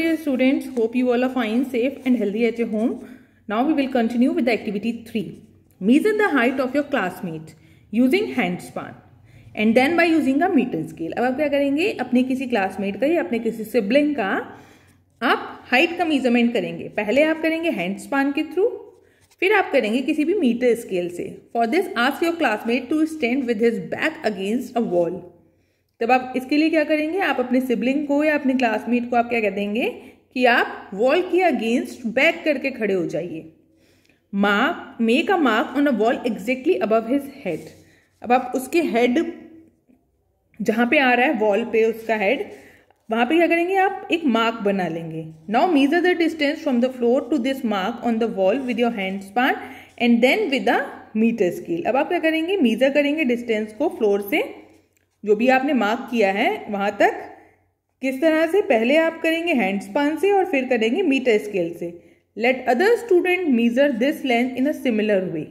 dear students hope you all are fine safe and healthy at your home now we will continue with the activity 3 measure the height of your classmate using handspan and then by using a metre scale अब आप क्या करेंगे अपने किसी classmate का या अपने किसी सिबलिंग का आप हाइट का मेजरमेंट करेंगे पहले आप करेंगे हैंड स्पान के थ्रू फिर आप करेंगे किसी भी मीटर स्केल से for this ask your classmate to stand with his back against a wall तब आप इसके लिए क्या करेंगे आप अपने सिबलिंग को या अपने क्लासमेट को आप क्या कह देंगे कि आप वॉल के अगेंस्ट बैक करके खड़े हो जाइए mark make a mark on a wall exactly above his head अब आप उसके हेड जहां पे आ रहा है वॉल पे उसका हेड वहां पे क्या करेंगे आप एक मार्क बना लेंगे now measure the distance from the floor to this mark on the wall with your hand span and then with the metre scale अब आप क्या करेंगे मीजर करेंगे डिस्टेंस को फ्लोर से जो भी आपने मार्क किया है वहाँ तक किस तरह से पहले आप करेंगे हैंड स्पान से और फिर करेंगे मीटर स्केल से let other student measure this length in a similar way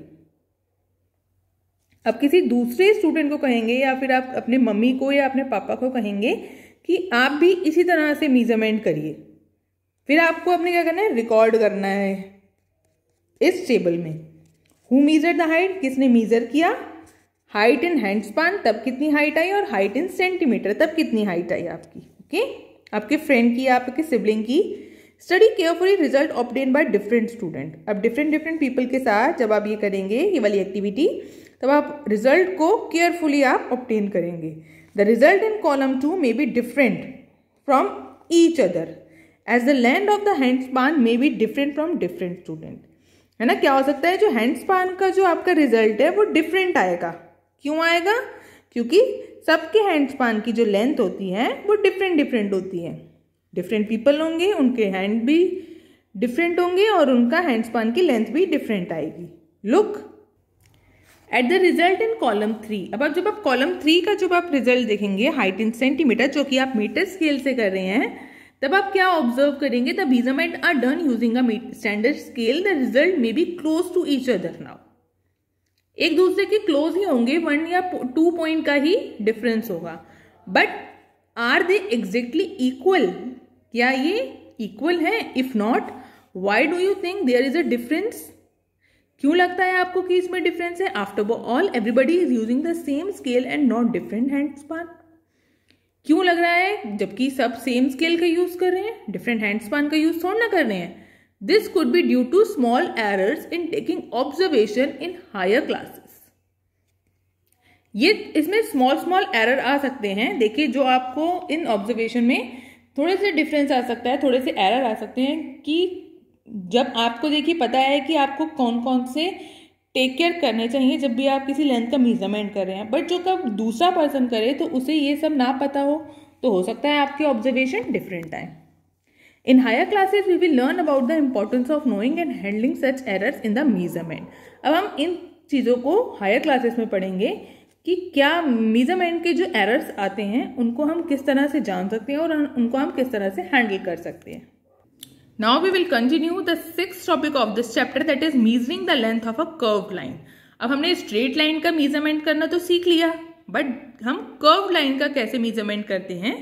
अब किसी दूसरे स्टूडेंट को कहेंगे या फिर आप अपने मम्मी को या अपने पापा को कहेंगे कि आप भी इसी तरह से मीजरमेंट करिए फिर आपको अपने क्या करना है रिकॉर्ड करना है इस टेबल में हु मीजर द हाइट किसने मीजर किया हाइट इन हैंड स्पान तब कितनी हाइट आई और हाइट इन सेंटीमीटर तब कितनी हाइट आई आपकी ओके आपके फ्रेंड की आपके सिबलिंग की study carefully result obtain by different student अब डिफरेंट डिफरेंट पीपल के साथ जब आप ये करेंगे ये वाली एक्टिविटी तब आप रिजल्ट को केयरफुली आप ऑप्टेन करेंगे the result in column two may be different from each other as the length of the hand span may be different from different student है ना क्या हो सकता है जो हैंड स्पान का जो आपका रिजल्ट है वो डिफरेंट आएगा क्यों आएगा क्योंकि सबके हैंड स्पान की जो लेंथ होती है वो डिफरेंट डिफरेंट होती है डिफरेंट पीपल होंगे उनके हैंड भी डिफरेंट होंगे और उनका हैंड स्पान की लेंथ भी डिफरेंट आएगी look at the result in column three अब आप जब आप कॉलम थ्री का जब आप रिजल्ट देखेंगे हाइट इन सेंटीमीटर जो कि आप मीटर स्केल से कर रहे हैं तब आप क्या ऑब्जर्व करेंगे the measurements are done using a standard scale the result may be close to each other now एक दूसरे के क्लोज ही होंगे वन या टू पॉइंट का ही डिफरेंस होगा but are they exactly equal क्या ये इक्वल है if not why do you think there is a difference क्यों लगता है आपको कि इसमें डिफरेंस है after all everybody is using the same scale and not different hand span क्यों लग रहा है जबकि सब सेम स्केल का यूज कर रहे हैं डिफरेंट हैंड स्पान का यूज थोड़ा ना कर रहे हैं This could be due to small errors in taking observation in higher classes. ये इसमें स्मॉल स्मॉल एरर आ सकते हैं देखिए जो आपको इन ऑब्जर्वेशन में थोड़े से डिफरेंस आ सकता है थोड़े से एरर आ सकते हैं कि जब आपको देखिए पता है कि आपको कौन कौन से टेक केयर करने चाहिए जब भी आप किसी लेंथ का मेजरमेंट कर रहे हैं बट जो कब दूसरा पर्सन करे तो उसे ये सब ना पता हो तो हो सकता है आपके ऑब्जर्वेशन डिफरेंट आए in higher classes we will learn about the importance of knowing and handling such errors in the measurement. अब हम इन चीज़ों को हायर क्लासेस में पढ़ेंगे कि क्या मीजरमेंट के जो एरर्स आते हैं उनको हम किस तरह से जान सकते हैं और उनको हम किस तरह से हैंडल कर सकते हैं now we will continue the six topic of this chapter that is measuring the length of a curve line अब हमने स्ट्रेट लाइन का मीजरमेंट करना तो सीख लिया बट हम कर्व लाइन का कैसे मीजरमेंट करते हैं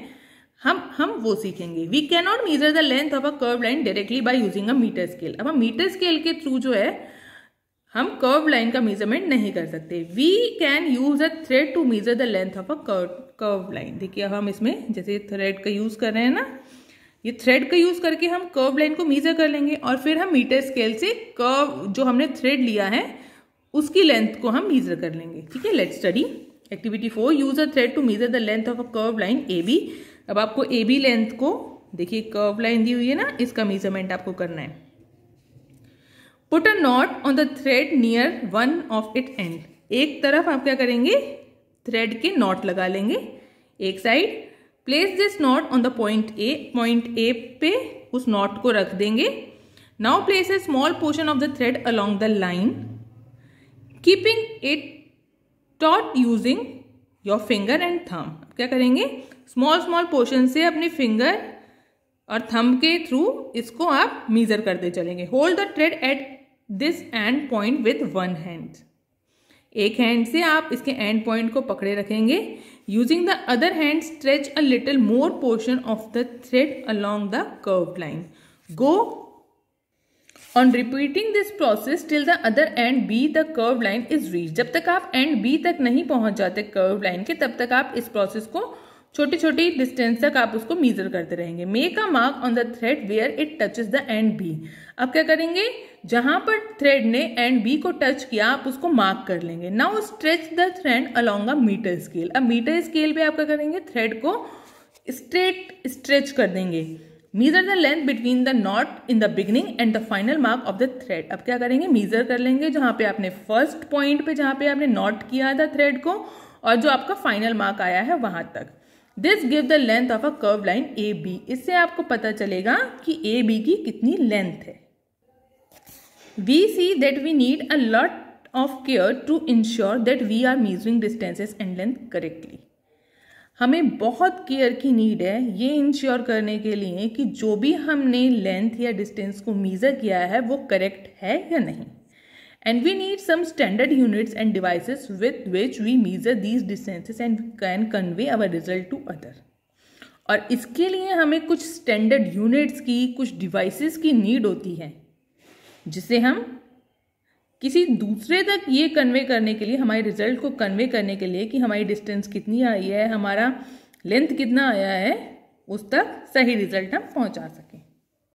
हम हम वो सीखेंगे we can not measure the length of a curve line directly by using a metre scale अब हम मीटर स्केल के थ्रू जो है हम कर्व लाइन का मेजरमेंट नहीं कर सकते we can use a thread to measure the length of a curve line देखिए अब हम इसमें जैसे थ्रेड का यूज कर रहे हैं ना ये थ्रेड का यूज करके हम कर्व लाइन को मीजर कर लेंगे और फिर हम मीटर स्केल से कर्व जो हमने थ्रेड लिया है उसकी लेंथ को हम मीजर कर लेंगे ठीक है let study activity four use a thread to measure the length of a curve line A B अब आपको ए बी लेंथ को देखिए कर्व लाइन दी हुई है ना इसका मेजरमेंट आपको करना है put a knot on the thread near one of it end एक तरफ आप क्या करेंगे थ्रेड के नॉट लगा लेंगे एक side place this knot on the point A point A पे उस नॉट को रख देंगे now place a small portion of the thread along the line keeping it taut using your finger and thumb क्या करेंगे स्मॉल स्मॉल पोर्शन से अपने finger और थम के थ्रू इसको आप मीज़र करते चलेंगे hold the thread at this end point with one hand एक हैंड से आप इसके एंड पॉइंट को पकड़े रखेंगे using the other hand stretch a little more portion of the thread along the curve line go on repeating this process till the other end B the curve line is reach जब तक आप and B तक नहीं पहुंच जाते curve line के तब तक आप इस प्रोसेस को छोटी छोटी डिस्टेंस तक आप उसको मीजर करते रहेंगे make a mark on the thread where it touches the end B अब क्या करेंगे जहां पर थ्रेड ने एंड बी को टच किया आप उसको मार्क कर लेंगे now stretch the thread along a metre scale अब मीटर स्केल पे आप क्या करेंगे थ्रेड को स्ट्रेट स्ट्रेच कर देंगे measure the length between the knot in the beginning and the final mark of the thread अब क्या करेंगे मीजर कर लेंगे जहां पे आपने फर्स्ट पॉइंट पे जहां पे आपने नॉट किया था थ्रेड को और जो आपका फाइनल मार्क आया है वहां तक this give the length of a curve line A B इससे आपको पता चलेगा कि ए बी की कितनी लेंथ है we see that we need a lot of care to ensure that we are measuring distances and length correctly हमें बहुत केयर की नीड है ये इंश्योर करने के लिए कि जो भी हमने लेंथ या डिस्टेंस को मीजर किया है वो करेक्ट है या नहीं and we need some standard units and devices with which we measure these distances and can convey our result to other और इसके लिए हमें कुछ स्टैंडर्ड यूनिट्स की कुछ डिवाइसिस की नीड होती है जिसे हम किसी दूसरे तक ये कन्वे करने के लिए हमारे रिजल्ट को कन्वे करने के लिए कि हमारी डिस्टेंस कितनी आई है हमारा लेंथ कितना आया है उस तक सही रिजल्ट हम पहुंचा सकें